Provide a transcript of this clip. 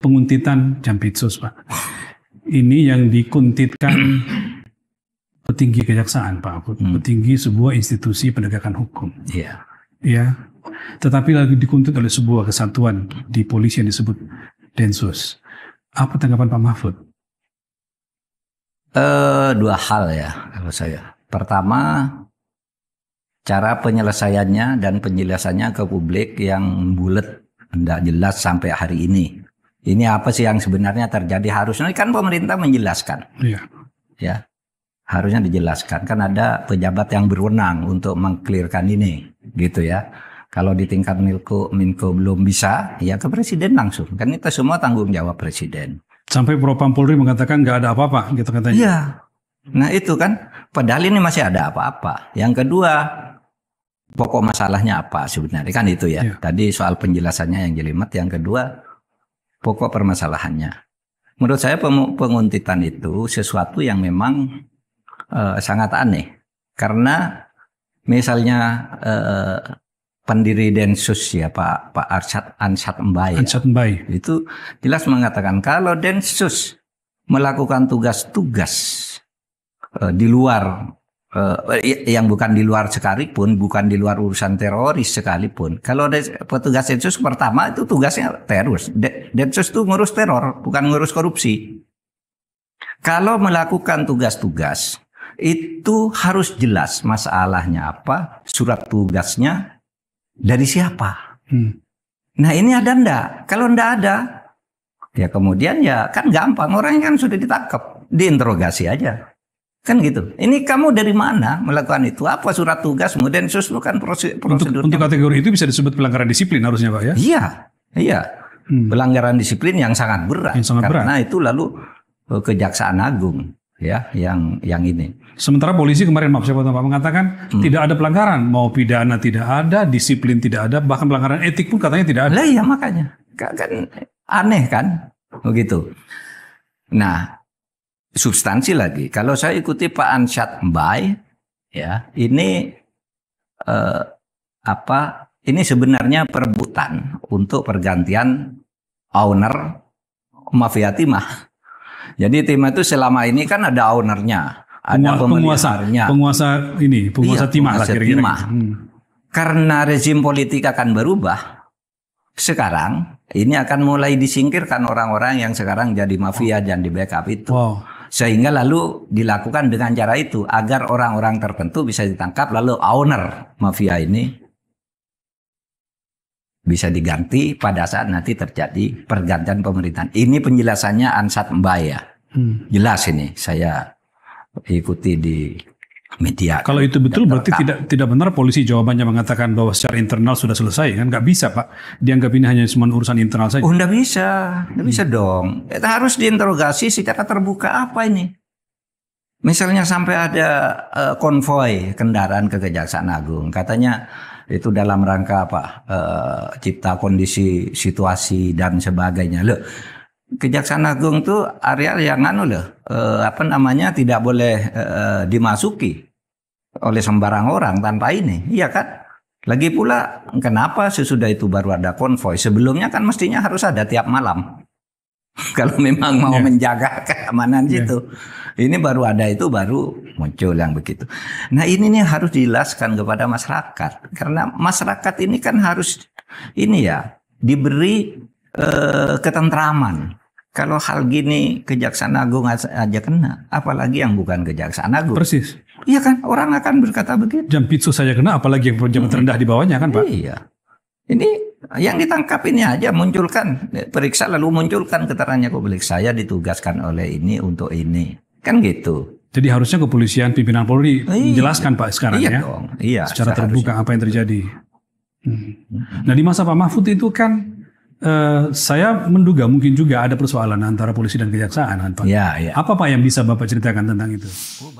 penguntitan Jampitsus, Pak. Ini yang dikuntitkan petinggi kejaksaan, Pak. Hmm. Petinggi sebuah institusi penegakan hukum. Iya. Yeah. Ya. Tetapi lagi dikuntit oleh sebuah kesatuan di polisi yang disebut Densus. Apa tanggapan Pak Mahfud? Uh, dua hal ya kalau saya. Pertama, cara penyelesaiannya dan penjelasannya ke publik yang bulat tidak jelas sampai hari ini ini apa sih yang sebenarnya terjadi harusnya kan pemerintah menjelaskan iya. ya harusnya dijelaskan kan ada pejabat yang berwenang untuk mengklirkan ini gitu ya kalau di tingkat milko, Minko belum bisa ya ke presiden langsung kan kita semua tanggung jawab presiden sampai Propam Polri mengatakan nggak ada apa-apa gitu katanya iya nah itu kan padahal ini masih ada apa-apa yang kedua pokok masalahnya apa sebenarnya kan itu ya, ya. tadi soal penjelasannya yang jelimet yang kedua pokok permasalahannya. Menurut saya penguntitan itu sesuatu yang memang uh, sangat aneh karena misalnya uh, pendiri Densus ya Pak Pak Arsyad Ansyad Mbai. Ansyad Mbai. itu jelas mengatakan kalau Densus melakukan tugas-tugas uh, di luar Uh, yang bukan di luar sekalipun, bukan di luar urusan teroris sekalipun. Kalau petugas Densus pertama itu tugasnya terus. Densus itu ngurus teror, bukan ngurus korupsi. Kalau melakukan tugas-tugas itu harus jelas masalahnya apa, surat tugasnya dari siapa. Hmm. Nah ini ada ndak? Kalau ndak ada, ya kemudian ya kan gampang orang kan sudah ditangkap, diinterogasi aja Kan gitu. Ini kamu dari mana melakukan itu? Apa surat tugas? Kemudian sesuatu kan prosedur. Untuk, untuk kategori itu bisa disebut pelanggaran disiplin harusnya Pak ya? Iya. Iya. Hmm. Pelanggaran disiplin yang sangat berat. Yang sangat karena berat. itu lalu e, Kejaksaan Agung ya yang yang ini. Sementara polisi kemarin maaf saya Pak mengatakan hmm. tidak ada pelanggaran, mau pidana tidak ada, disiplin tidak ada, bahkan pelanggaran etik pun katanya tidak ada. Lah iya makanya. Kan aneh kan begitu. Nah, substansi lagi. Kalau saya ikuti Pak Ansyad Mbai, ya ini eh, apa? Ini sebenarnya perebutan untuk pergantian owner mafia timah. Jadi timah itu selama ini kan ada ownernya, ada penguasa, penguasa ini, iya, penguasa iya, timah lah kira-kira. Timah. Gitu. Hmm. Karena rezim politik akan berubah, sekarang ini akan mulai disingkirkan orang-orang yang sekarang jadi mafia dan di backup itu. Wow. Sehingga lalu dilakukan dengan cara itu agar orang-orang tertentu bisa ditangkap lalu owner mafia ini bisa diganti pada saat nanti terjadi pergantian pemerintahan. Ini penjelasannya Ansat Mbaya. Hmm. Jelas ini saya ikuti di media. Kalau itu betul berarti berarti tidak tidak benar polisi jawabannya mengatakan bahwa secara internal sudah selesai kan nggak bisa pak dianggap ini hanya cuma urusan internal saja. Oh nggak bisa, nggak hmm. bisa dong. Kita eh, harus diinterogasi secara terbuka apa ini. Misalnya sampai ada uh, eh, konvoy kendaraan ke Kejaksaan Agung, katanya itu dalam rangka apa uh, cipta kondisi situasi dan sebagainya. Loh, Kejaksaan Agung tuh area yang anu loh, eh, apa namanya tidak boleh eh, dimasuki oleh sembarang orang tanpa ini, iya kan? Lagi pula kenapa sesudah itu baru ada konvoy? Sebelumnya kan mestinya harus ada tiap malam. Kalau memang mau yeah. menjaga keamanan yeah. Gitu. Ini baru ada itu baru muncul yang begitu. Nah, ini nih harus dijelaskan kepada masyarakat karena masyarakat ini kan harus ini ya diberi eh, ketentraman kalau hal gini Kejaksaan Agung aja kena, apalagi yang bukan Kejaksaan Agung. Persis. Iya kan, orang akan berkata begitu. Jam pizza saja kena, apalagi yang jam hmm. terendah di bawahnya kan, Pak? Iya. Ini yang ditangkap ini aja munculkan, periksa lalu munculkan keterangannya publik. Saya ditugaskan oleh ini untuk ini, kan gitu. Jadi harusnya kepolisian pimpinan Polri iya. menjelaskan Pak sekarang iya ya, dong. Iya, secara terbuka apa yang terjadi. Hmm. hmm. Nah di masa Pak Mahfud itu kan uh, saya menduga mungkin juga ada persoalan antara polisi dan kejaksaan Pak. Ya, ya. Apa Pak yang bisa Bapak ceritakan tentang itu? Oh,